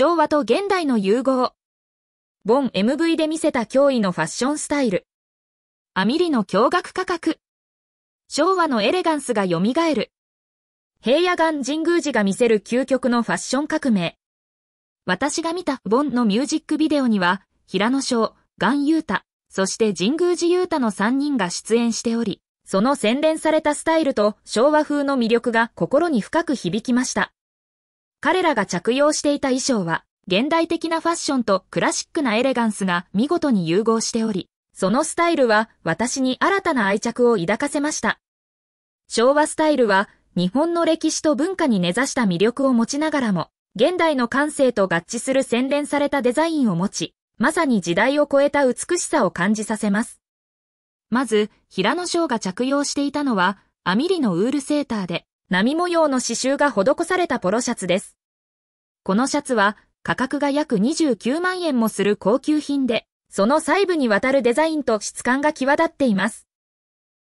昭和と現代の融合。ボン MV で見せた驚異のファッションスタイル。アミリの驚愕価格。昭和のエレガンスが蘇る。平野岩神宮寺が見せる究極のファッション革命。私が見たボンのミュージックビデオには、平野翔、岩優太、そして神宮寺優太の3人が出演しており、その洗練されたスタイルと昭和風の魅力が心に深く響きました。彼らが着用していた衣装は、現代的なファッションとクラシックなエレガンスが見事に融合しており、そのスタイルは私に新たな愛着を抱かせました。昭和スタイルは日本の歴史と文化に根ざした魅力を持ちながらも、現代の感性と合致する洗練されたデザインを持ち、まさに時代を超えた美しさを感じさせます。まず、平野翔が着用していたのは、アミリのウールセーターで、波模様の刺繍が施されたポロシャツです。このシャツは価格が約29万円もする高級品で、その細部にわたるデザインと質感が際立っています。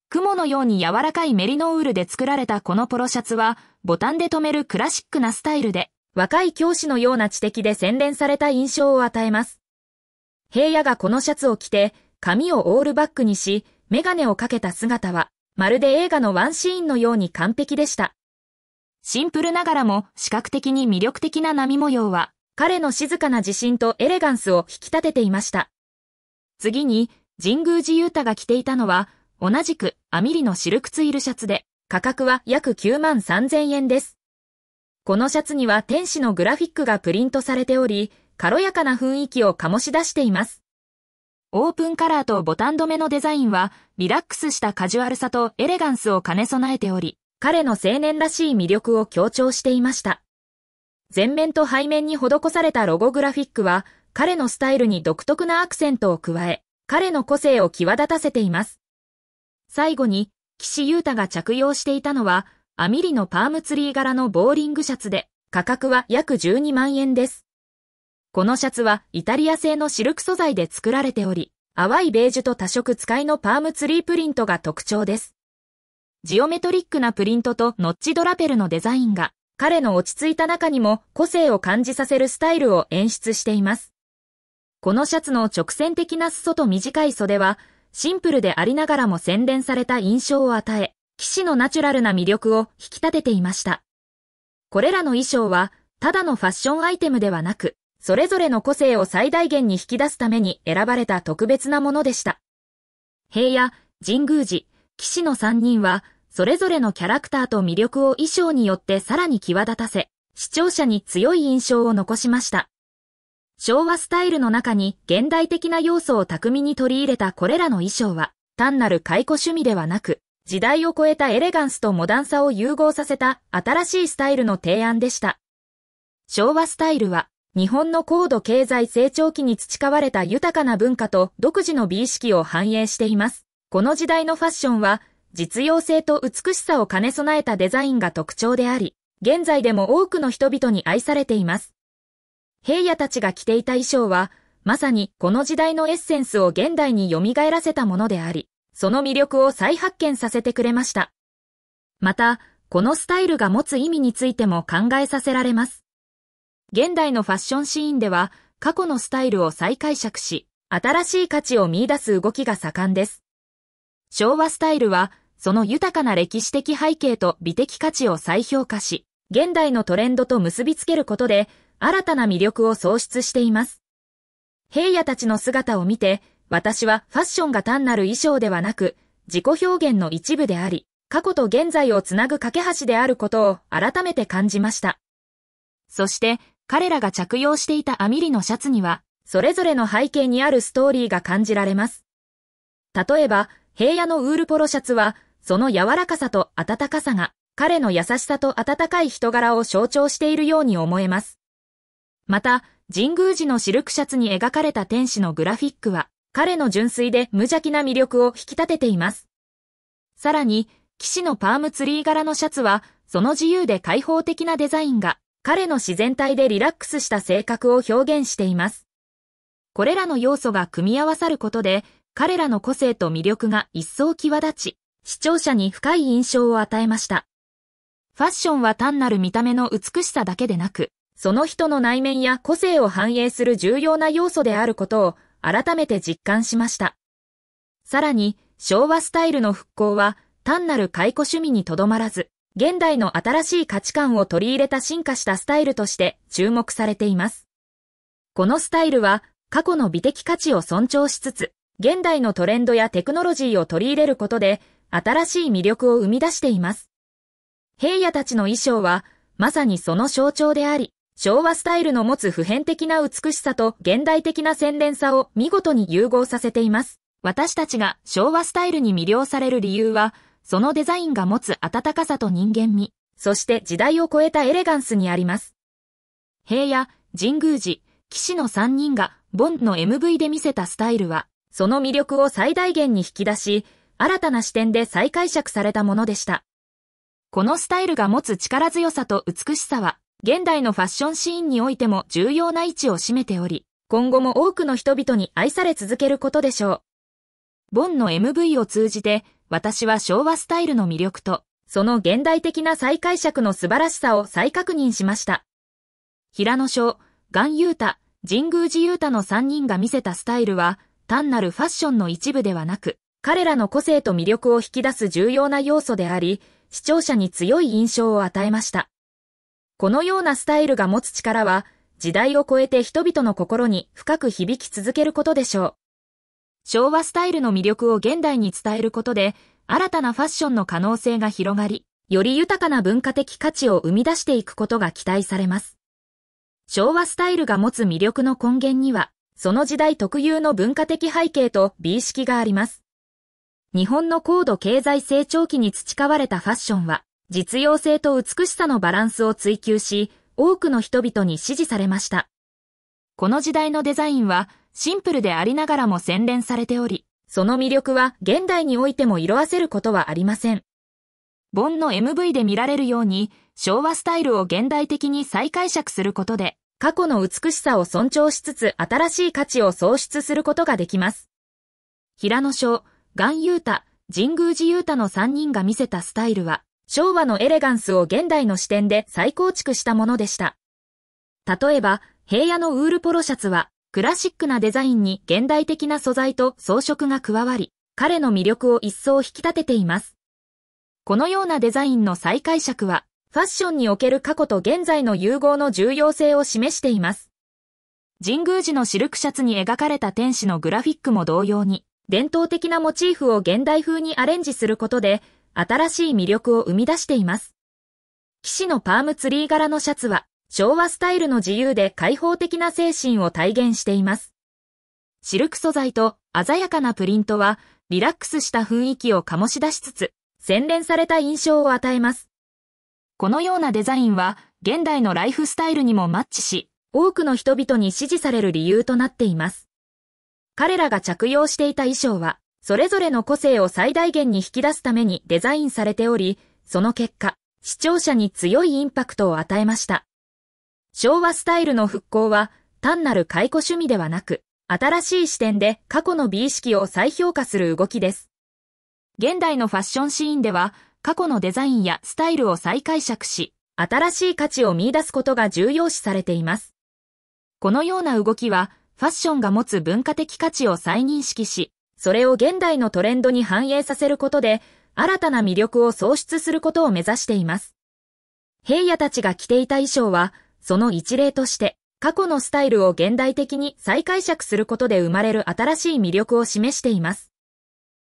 雲のように柔らかいメリノウールで作られたこのポロシャツは、ボタンで留めるクラシックなスタイルで、若い教師のような知的で洗練された印象を与えます。平野がこのシャツを着て、髪をオールバックにし、メガネをかけた姿は、まるで映画のワンシーンのように完璧でした。シンプルながらも視覚的に魅力的な波模様は、彼の静かな自信とエレガンスを引き立てていました。次に、神宮寺勇太が着ていたのは、同じくアミリのシルクツイルシャツで、価格は約9万3000円です。このシャツには天使のグラフィックがプリントされており、軽やかな雰囲気を醸し出しています。オープンカラーとボタン止めのデザインは、リラックスしたカジュアルさとエレガンスを兼ね備えており、彼の青年らしい魅力を強調していました。前面と背面に施されたロゴグラフィックは、彼のスタイルに独特なアクセントを加え、彼の個性を際立たせています。最後に、岸優太が着用していたのは、アミリのパームツリー柄のボーリングシャツで、価格は約12万円です。このシャツはイタリア製のシルク素材で作られており、淡いベージュと多色使いのパームツリープリントが特徴です。ジオメトリックなプリントとノッチドラペルのデザインが、彼の落ち着いた中にも個性を感じさせるスタイルを演出しています。このシャツの直線的な裾と短い袖は、シンプルでありながらも洗練された印象を与え、騎士のナチュラルな魅力を引き立てていました。これらの衣装は、ただのファッションアイテムではなく、それぞれの個性を最大限に引き出すために選ばれた特別なものでした。平野、神宮寺、騎士の3人は、それぞれのキャラクターと魅力を衣装によってさらに際立たせ、視聴者に強い印象を残しました。昭和スタイルの中に現代的な要素を巧みに取り入れたこれらの衣装は、単なる解雇趣味ではなく、時代を超えたエレガンスとモダンさを融合させた新しいスタイルの提案でした。昭和スタイルは、日本の高度経済成長期に培われた豊かな文化と独自の美意識を反映しています。この時代のファッションは、実用性と美しさを兼ね備えたデザインが特徴であり、現在でも多くの人々に愛されています。平野たちが着ていた衣装は、まさにこの時代のエッセンスを現代に蘇らせたものであり、その魅力を再発見させてくれました。また、このスタイルが持つ意味についても考えさせられます。現代のファッションシーンでは、過去のスタイルを再解釈し、新しい価値を見出す動きが盛んです。昭和スタイルは、その豊かな歴史的背景と美的価値を再評価し、現代のトレンドと結びつけることで、新たな魅力を創出しています。平野たちの姿を見て、私はファッションが単なる衣装ではなく、自己表現の一部であり、過去と現在をつなぐ架け橋であることを改めて感じました。そして、彼らが着用していたアミリのシャツには、それぞれの背景にあるストーリーが感じられます。例えば、平野のウールポロシャツは、その柔らかさと暖かさが、彼の優しさと温かい人柄を象徴しているように思えます。また、神宮寺のシルクシャツに描かれた天使のグラフィックは、彼の純粋で無邪気な魅力を引き立てています。さらに、騎士のパームツリー柄のシャツは、その自由で開放的なデザインが、彼の自然体でリラックスした性格を表現しています。これらの要素が組み合わさることで、彼らの個性と魅力が一層際立ち、視聴者に深い印象を与えました。ファッションは単なる見た目の美しさだけでなく、その人の内面や個性を反映する重要な要素であることを改めて実感しました。さらに、昭和スタイルの復興は単なる解雇趣味にとどまらず、現代の新しい価値観を取り入れた進化したスタイルとして注目されています。このスタイルは過去の美的価値を尊重しつつ、現代のトレンドやテクノロジーを取り入れることで新しい魅力を生み出しています。平野たちの衣装はまさにその象徴であり、昭和スタイルの持つ普遍的な美しさと現代的な洗練さを見事に融合させています。私たちが昭和スタイルに魅了される理由は、そのデザインが持つ温かさと人間味、そして時代を超えたエレガンスにあります。平野、神宮寺、騎士の3人がボンの MV で見せたスタイルは、その魅力を最大限に引き出し、新たな視点で再解釈されたものでした。このスタイルが持つ力強さと美しさは、現代のファッションシーンにおいても重要な位置を占めており、今後も多くの人々に愛され続けることでしょう。ボンの MV を通じて、私は昭和スタイルの魅力と、その現代的な再解釈の素晴らしさを再確認しました。平野翔、岩優太、神宮寺優太の3人が見せたスタイルは、単なるファッションの一部ではなく、彼らの個性と魅力を引き出す重要な要素であり、視聴者に強い印象を与えました。このようなスタイルが持つ力は、時代を超えて人々の心に深く響き続けることでしょう。昭和スタイルの魅力を現代に伝えることで、新たなファッションの可能性が広がり、より豊かな文化的価値を生み出していくことが期待されます。昭和スタイルが持つ魅力の根源には、その時代特有の文化的背景と美意識があります。日本の高度経済成長期に培われたファッションは、実用性と美しさのバランスを追求し、多くの人々に支持されました。この時代のデザインは、シンプルでありながらも洗練されており、その魅力は現代においても色あせることはありません。ボンの MV で見られるように、昭和スタイルを現代的に再解釈することで、過去の美しさを尊重しつつ新しい価値を創出することができます。平野翔、岩優太、神宮寺優太の3人が見せたスタイルは、昭和のエレガンスを現代の視点で再構築したものでした。例えば、平野のウールポロシャツは、クラシックなデザインに現代的な素材と装飾が加わり、彼の魅力を一層引き立てています。このようなデザインの再解釈は、ファッションにおける過去と現在の融合の重要性を示しています。神宮寺のシルクシャツに描かれた天使のグラフィックも同様に、伝統的なモチーフを現代風にアレンジすることで、新しい魅力を生み出しています。騎士のパームツリー柄のシャツは、昭和スタイルの自由で開放的な精神を体現しています。シルク素材と鮮やかなプリントは、リラックスした雰囲気を醸し出しつつ、洗練された印象を与えます。このようなデザインは、現代のライフスタイルにもマッチし、多くの人々に支持される理由となっています。彼らが着用していた衣装は、それぞれの個性を最大限に引き出すためにデザインされており、その結果、視聴者に強いインパクトを与えました。昭和スタイルの復興は単なる解雇趣味ではなく、新しい視点で過去の美意識を再評価する動きです。現代のファッションシーンでは、過去のデザインやスタイルを再解釈し、新しい価値を見出すことが重要視されています。このような動きは、ファッションが持つ文化的価値を再認識し、それを現代のトレンドに反映させることで、新たな魅力を創出することを目指しています。平野たちが着ていた衣装は、その一例として、過去のスタイルを現代的に再解釈することで生まれる新しい魅力を示しています。